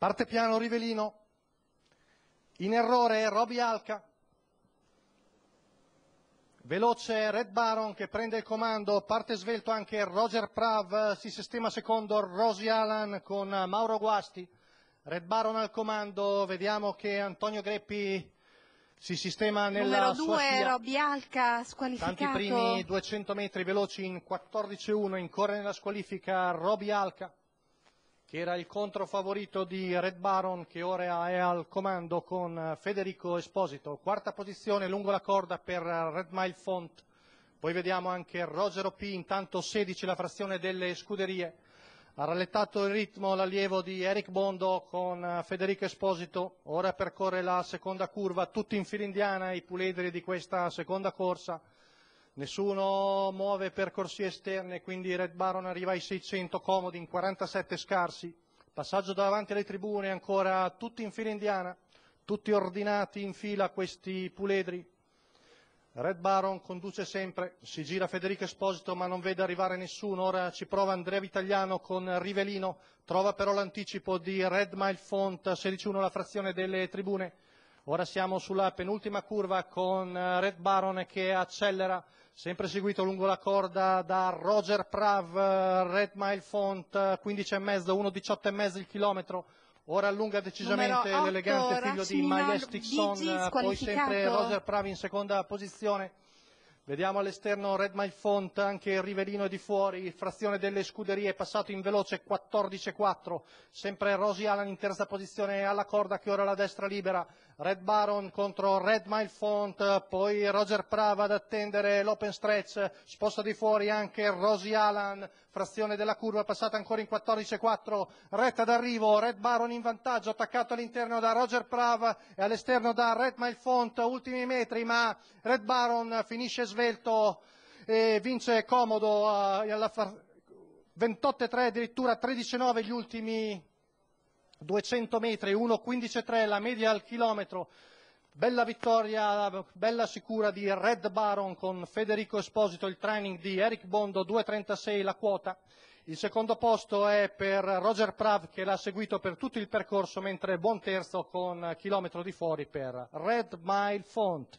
Parte piano Rivelino, in errore Roby Alca, veloce Red Baron che prende il comando, parte svelto anche Roger Prav, si sistema secondo Rosy Alan con Mauro Guasti, Red Baron al comando, vediamo che Antonio Greppi si sistema nella Numero sua due, scia. Roby Alca squalificato. Tanti primi 200 metri veloci in 14-1, incorre nella squalifica Roby Alca che era il controfavorito di Red Baron, che ora è al comando con Federico Esposito. Quarta posizione lungo la corda per Red Mile Font. Poi vediamo anche Rogero P, intanto 16 la frazione delle scuderie. Ha rallettato il ritmo l'allievo di Eric Bondo con Federico Esposito. Ora percorre la seconda curva, tutti in fila indiana i puledri di questa seconda corsa nessuno muove per corsie esterne, quindi Red Baron arriva ai 600 comodi in 47 scarsi, passaggio davanti alle tribune, ancora tutti in fila indiana, tutti ordinati in fila questi puledri. Red Baron conduce sempre, si gira Federico Esposito ma non vede arrivare nessuno, ora ci prova Andrea Vitagliano con Rivelino, trova però l'anticipo di Red Mile Font, 16-1 la frazione delle tribune, Ora siamo sulla penultima curva con eh, Red Baron che accelera, sempre seguito lungo la corda da Roger Prav, eh, Red Mile Font, 15,5, eh, 1,18,5 il chilometro. Ora allunga decisamente l'elegante figlio di Majestic Son, poi sempre Roger Prav in seconda posizione. Vediamo all'esterno Red My Font, anche il Riverino di fuori, frazione delle scuderie, passato in veloce 14-4, sempre Rosy Allen in terza posizione alla corda che ora la destra libera, Red Baron contro Red My Font, poi Roger Prava ad attendere l'open stretch, sposta di fuori anche Rosy Allen, frazione della curva passata ancora in 14,4, retta d'arrivo, Red Baron in vantaggio, attaccato all'interno da Roger Prav e all'esterno da Red Mile Font ultimi metri ma Red Baron finisce svelto e vince comodo eh, alla 28-3, addirittura 13-9 gli ultimi 200 metri, 1-15-3 la media al chilometro Bella vittoria, bella sicura di Red Baron con Federico Esposito, il training di Eric Bondo, 2.36 la quota. Il secondo posto è per Roger Prav che l'ha seguito per tutto il percorso, mentre buon terzo con chilometro di fuori per Red Mile Font.